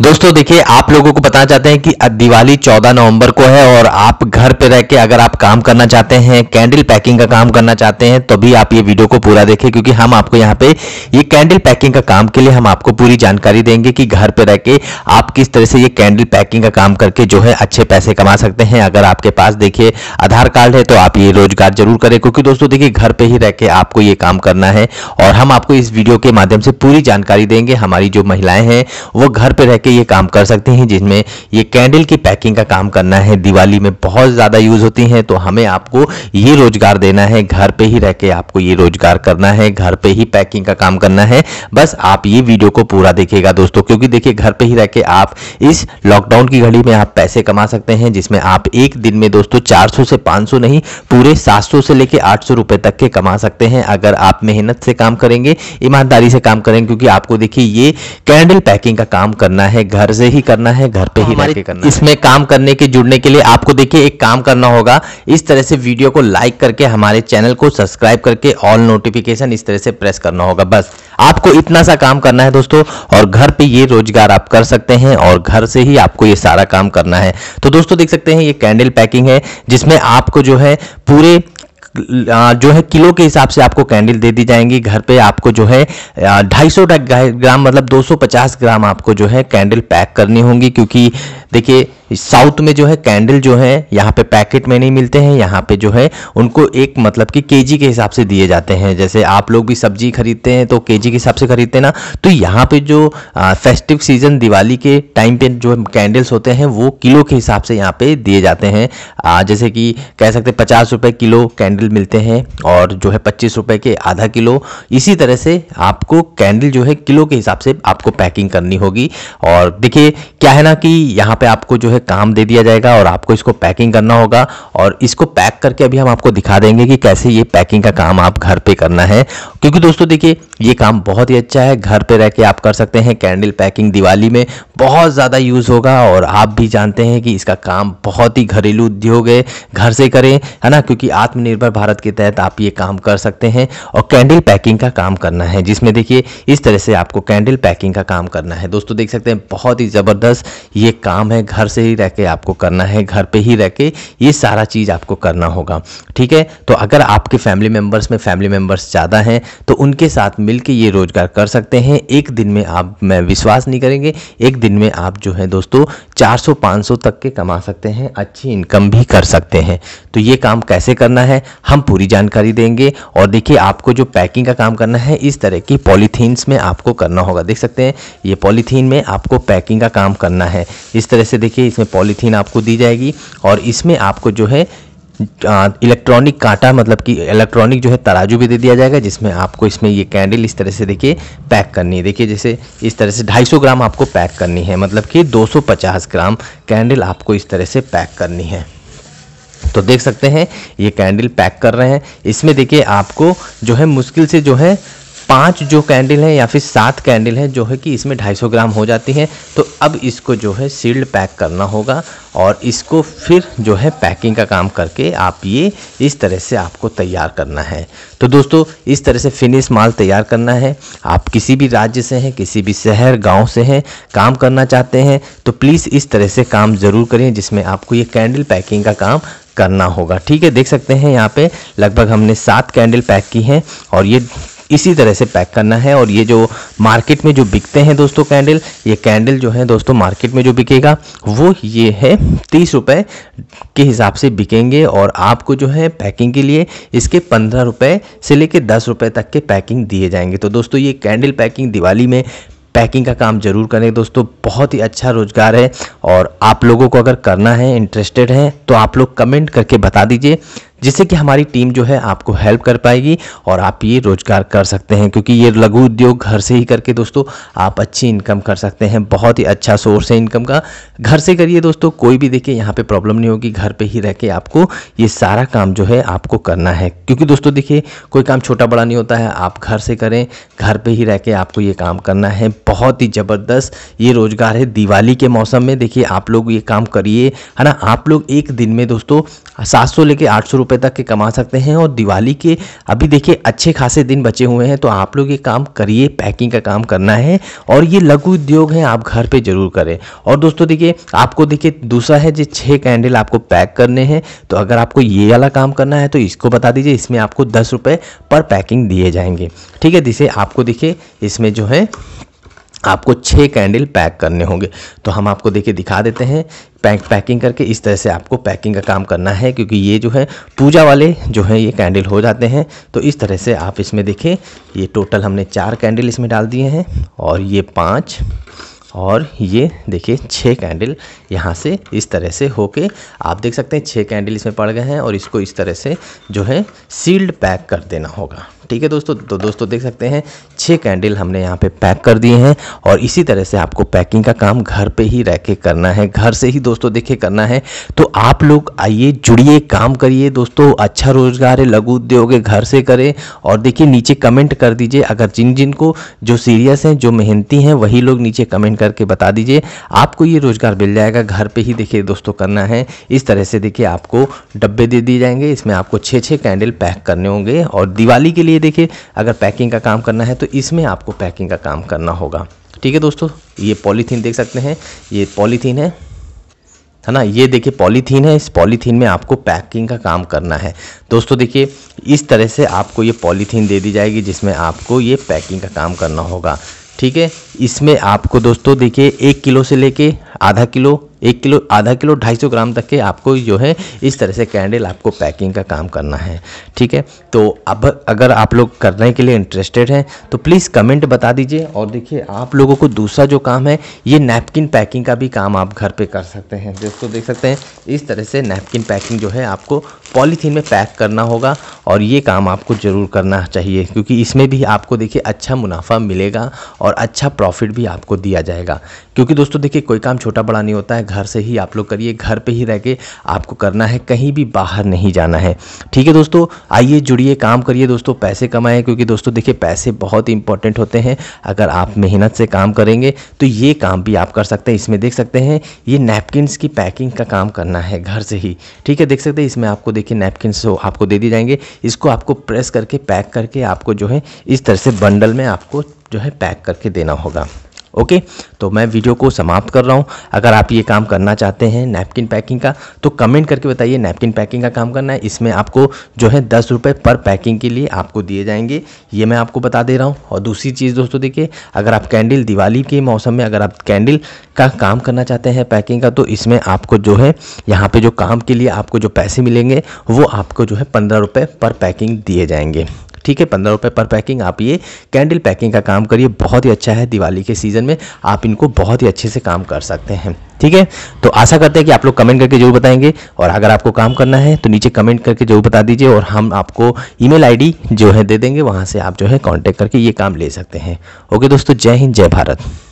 दोस्तों देखिए आप लोगों को बताना चाहते हैं कि दिवाली 14 नवंबर को है और आप घर पे रह के अगर आप काम करना चाहते हैं कैंडल पैकिंग का काम करना चाहते हैं तो भी आप ये वीडियो को पूरा देखें क्योंकि हम आपको यहाँ पे ये कैंडल पैकिंग का काम के लिए हम आपको पूरी जानकारी देंगे कि घर पे रह के आप किस तरह से ये कैंडल पैकिंग का काम करके जो है अच्छे पैसे कमा सकते हैं अगर आपके पास देखिए आधार कार्ड है तो आप ये रोजगार जरूर करें क्योंकि दोस्तों देखिए घर पर ही रह के आपको ये काम करना है और हम आपको इस वीडियो के माध्यम से पूरी जानकारी देंगे हमारी जो महिलाएं हैं वो घर पर रह करके ये काम कर सकते हैं जिसमें ये कैंडल की पैकिंग का काम करना है दिवाली में बहुत ज़्यादा यूज़ होती हैं तो हमें आपको ये रोज़गार देना है घर पे ही रह के आपको ये रोज़गार करना है घर पे ही पैकिंग का काम करना है बस आप ये वीडियो को पूरा देखिएगा दोस्तों क्योंकि देखिए घर पर ही रह के आप इस लॉकडाउन की घड़ी में आप पैसे कमा सकते हैं जिसमें आप एक दिन में दोस्तों चार से पाँच नहीं पूरे सात से लेकर आठ रुपए तक के कमा सकते हैं अगर आप मेहनत से काम करेंगे ईमानदारी से काम करेंगे क्योंकि आपको देखिए ये कैंडल पैकिंग का काम करना है घर से ही करना है घर पे ही रह करना इसमें काम करने के जुड़ने के लिए आपको देखिए एक काम करना होगा इस तरह से वीडियो को लाइक करके हमारे चैनल को सब्सक्राइब करके ऑल नोटिफिकेशन इस तरह से प्रेस करना होगा बस आपको इतना सा काम करना है दोस्तों और घर पे ये रोजगार आप कर सकते हैं और घर से ही आपको ये सारा काम करना है तो दोस्तों देख सकते हैं ये कैंडल पैकिंग है जिसमें आपको जो है पूरे जो है किलो के हिसाब से आपको कैंडल दे दी जाएंगी घर पे आपको जो है ढाई सौ ग्राम मतलब 250 ग्राम आपको जो है कैंडल पैक करनी होंगी क्योंकि देखिए साउथ में जो है कैंडल जो है यहाँ पे पैकेट में नहीं मिलते हैं यहाँ पे जो है उनको एक मतलब कि केजी के हिसाब से दिए जाते हैं जैसे आप लोग भी सब्जी खरीदते हैं तो केजी के हिसाब से खरीदते हैं ना तो यहाँ पे जो फेस्टिव सीजन दिवाली के टाइम पे जो कैंडल्स होते हैं वो किलो के हिसाब से यहाँ पे दिए जाते हैं आ, जैसे कि कह सकते पचास रुपये किलो कैंडल मिलते हैं और जो है पच्चीस रुपये के आधा किलो इसी तरह से आपको कैंडल जो है किलो के हिसाब से आपको पैकिंग करनी होगी और देखिए क्या है ना कि यहाँ पे आपको जो है काम दे दिया जाएगा और आपको इसको पैकिंग करना होगा और इसको पैक करके अभी हम आपको दिखा देंगे कि कैसे ये पैकिंग का काम आप घर पे करना है क्योंकि दोस्तों देखिए ये काम बहुत ही अच्छा है घर पे रह के आप कर सकते हैं कैंडल पैकिंग दिवाली में बहुत ज़्यादा यूज़ होगा और आप भी जानते हैं कि इसका काम बहुत ही घरेलू उद्योग है घर से करें है ना क्योंकि आत्मनिर्भर भारत के तहत आप ये काम कर सकते हैं और कैंडल पैकिंग का काम करना है जिसमें देखिए इस तरह से आपको कैंडल पैकिंग का काम करना है दोस्तों देख सकते हैं बहुत ही ज़बरदस्त ये काम है घर से ही रह के आपको करना है घर पे ही रह के ये सारा चीज़ आपको करना होगा ठीक है तो अगर आपके फैमिली मेम्बर्स में फैमिली मेम्बर्स ज़्यादा हैं तो उनके साथ मिल ये रोज़गार कर सकते हैं एक दिन में आप मैं विश्वास नहीं करेंगे एक दिन में आप जो है दोस्तों चार सौ तक के कमा सकते हैं अच्छी इनकम भी कर सकते हैं तो ये काम कैसे करना है हम पूरी जानकारी देंगे और देखिए आपको जो पैकिंग का काम करना है इस तरह की पॉलीथीन्स में आपको करना होगा देख सकते हैं ये पॉलीथीन में आपको पैकिंग का काम करना है इस तरह से देखिए इसमें इसमें पॉलीथीन आपको दी जाएगी और इसमें आपको जो है इलेक्ट्रॉनिक कांटा मतलब कि इलेक्ट्रॉनिक जो है तराजू भी दे दिया जाएगा जिसमें आपको इसमें ये कैंडल इस तरह से देखिए पैक करनी है देखिए जैसे इस तरह से 250 ग्राम आपको पैक करनी है मतलब कि 250 ग्राम कैंडल आपको इस तरह से पैक करनी है तो देख सकते हैं ये कैंडल पैक कर रहे हैं इसमें देखिए आपको जो है मुश्किल से जो है पांच जो कैंडल है या फिर सात कैंडल है जो है कि इसमें 250 ग्राम हो जाती है तो अब इसको जो है सील्ड पैक करना होगा और इसको फिर जो है पैकिंग का काम करके आप ये इस तरह से आपको तैयार करना है तो दोस्तों इस तरह से फिनिश माल तैयार करना है आप किसी भी राज्य से हैं किसी भी शहर गांव से हैं काम करना चाहते हैं तो प्लीज़ इस तरह से काम ज़रूर करें जिसमें आपको ये कैंडल पैकिंग का काम करना होगा ठीक है देख सकते हैं यहाँ पे लगभग हमने सात कैंडल पैक की हैं और ये इसी तरह से पैक करना है और ये जो मार्केट में जो बिकते हैं दोस्तों कैंडल ये कैंडल जो है दोस्तों मार्केट में जो बिकेगा वो ये है तीस रुपये के हिसाब से बिकेंगे और आपको जो है पैकिंग के लिए इसके पंद्रह रुपये से लेकर दस रुपये तक के पैकिंग दिए जाएंगे तो दोस्तों ये कैंडल पैकिंग दिवाली में पैकिंग का काम जरूर करें दोस्तों बहुत ही अच्छा रोजगार है और आप लोगों को अगर करना है इंटरेस्टेड हैं तो आप लोग कमेंट करके बता दीजिए जिससे कि हमारी टीम जो है आपको हेल्प कर पाएगी और आप ये रोजगार कर सकते हैं क्योंकि ये लघु उद्योग घर से ही करके दोस्तों आप अच्छी इनकम कर सकते हैं बहुत ही अच्छा सोर्स है इनकम का घर से करिए दोस्तों कोई भी देखिए यहाँ पे प्रॉब्लम नहीं होगी घर पे ही रह के आपको ये सारा काम जो है आपको करना है क्योंकि दोस्तों देखिए कोई काम छोटा बड़ा नहीं होता है आप घर से करें घर पर ही रह के आपको ये काम करना है बहुत ही ज़बरदस्त ये रोज़गार है दिवाली के मौसम में देखिए आप लोग ये काम करिए है ना आप लोग एक दिन में दोस्तों सात सौ लेके आठ सौ रुपए तक के कमा सकते हैं और दिवाली के अभी देखिए अच्छे खासे दिन बचे हुए हैं तो आप लोग ये काम करिए पैकिंग का काम करना है और ये लघु उद्योग है आप घर पर जरूर करें और दोस्तों देखिए आपको देखिए दूसरा है जो छह कैंडल आपको पैक करने हैं तो अगर आपको ये वाला काम करना है तो इसको बता दीजिए इसमें आपको दस रुपये पर पैकिंग दिए जाएंगे ठीक है जिसे आपको देखिए इसमें जो है आपको छः कैंडल पैक करने होंगे तो हम आपको देखिए दिखा देते हैं पैक पैकिंग करके इस तरह से आपको पैकिंग का काम करना है क्योंकि ये जो है पूजा वाले जो है ये कैंडल हो जाते हैं तो इस तरह से आप इसमें देखिए ये टोटल हमने चार कैंडल इसमें डाल दिए हैं और ये पाँच और ये देखिए छः कैंडल यहाँ से इस तरह से होके आप देख सकते हैं छः कैंडल इसमें पड़ गए हैं और इसको इस तरह से जो है सील्ड पैक कर देना होगा ठीक है दोस्तों तो दोस्तों देख सकते हैं छः कैंडल हमने यहाँ पे पैक कर दिए हैं और इसी तरह से आपको पैकिंग का काम घर पे ही रह के करना है घर से ही दोस्तों देखे करना है तो आप लोग आइए जुड़िए काम करिए दोस्तों अच्छा रोजगार है लघु उद्योग है घर से करें और देखिए नीचे कमेंट कर दीजिए अगर जिन जिन को जो सीरियस हैं जो मेहनती हैं वही लोग नीचे कमेंट करके बता दीजिए आपको ये रोज़गार मिल जाएगा घर पर ही देखिए दोस्तों करना है इस तरह से देखिए आपको डब्बे दे दिए जाएंगे इसमें आपको छः छः कैंडल पैक करने होंगे और दिवाली के लिए देखिए अगर पैकिंग का काम करना है तो इसमें आपको पैकिंग का काम करना होगा ठीक है दोस्तों ये पॉलीथीन देख सकते हैं ये पॉलीथीन है है ना ये देखिए पॉलीथीन है इस पॉलीथीन में आपको पैकिंग का काम करना है दोस्तों देखिए इस तरह से आपको ये पॉलीथीन दे दी जाएगी जिसमें आपको ये पैकिंग का काम करना होगा ठीक है इसमें आपको दोस्तों देखिए एक किलो से लेके आधा किलो एक किलो आधा किलो ढाई सौ ग्राम तक के आपको जो है इस तरह से कैंडल आपको पैकिंग का काम करना है ठीक है तो अब अगर आप लोग करने के लिए इंटरेस्टेड हैं तो प्लीज़ कमेंट बता दीजिए और देखिए आप लोगों को दूसरा जो काम है ये नैपकिन पैकिंग का भी काम आप घर पे कर सकते हैं दोस्तों देख सकते हैं इस तरह से नैपकिन पैकिंग जो है आपको पॉलीथीन में पैक करना होगा और ये काम आपको ज़रूर करना चाहिए क्योंकि इसमें भी आपको देखिए अच्छा मुनाफा मिलेगा और अच्छा प्रॉफिट भी आपको दिया जाएगा क्योंकि दोस्तों देखिए कोई काम छोटा छोटा बड़ा नहीं होता है घर से ही आप लोग करिए घर पे ही रह के आपको करना है कहीं भी बाहर नहीं जाना है ठीक है दोस्तों आइए जुड़िए काम करिए दोस्तों पैसे कमाएं क्योंकि दोस्तों देखिए पैसे बहुत ही इंपॉर्टेंट होते हैं अगर आप मेहनत से काम करेंगे तो ये काम भी आप कर सकते हैं इसमें देख सकते हैं ये नैपकिनस की पैकिंग का काम करना है घर से ही ठीक है देख सकते हैं इसमें आपको देखिए नैपकिनस तो आपको दे दिए जाएंगे इसको आपको प्रेस करके पैक करके आपको जो है इस तरह से बंडल में आपको जो है पैक करके देना होगा ओके तो मैं वीडियो को समाप्त कर रहा हूँ अगर आप ये काम करना चाहते हैं नैपकिन पैकिंग का तो कमेंट करके बताइए नैपकिन पैकिंग का काम करना है इसमें आपको जो है दस रुपये पर पैकिंग के लिए आपको दिए जाएंगे ये मैं आपको बता दे रहा हूँ और दूसरी चीज़ दोस्तों देखिए अगर आप कैंडल दिवाली के मौसम में अगर आप कैंडल का काम करना चाहते हैं पैकिंग का तो इसमें आपको जो है यहाँ पर जो काम के लिए आपको जो पैसे मिलेंगे वो आपको जो है पंद्रह रुपये पर पैकिंग दिए जाएंगे ठीक है पंद्रह रुपये पर पैकिंग आप ये कैंडल पैकिंग का काम करिए बहुत ही अच्छा है दिवाली के सीज़न में आप इनको बहुत ही अच्छे से काम कर सकते हैं ठीक है तो आशा करते हैं कि आप लोग कमेंट करके जरूर बताएंगे और अगर आपको काम करना है तो नीचे कमेंट करके जरूर बता दीजिए और हम आपको ईमेल आईडी जो है दे देंगे वहाँ से आप जो है कांटेक्ट करके ये काम ले सकते हैं ओके दोस्तों जय हिंद जय भारत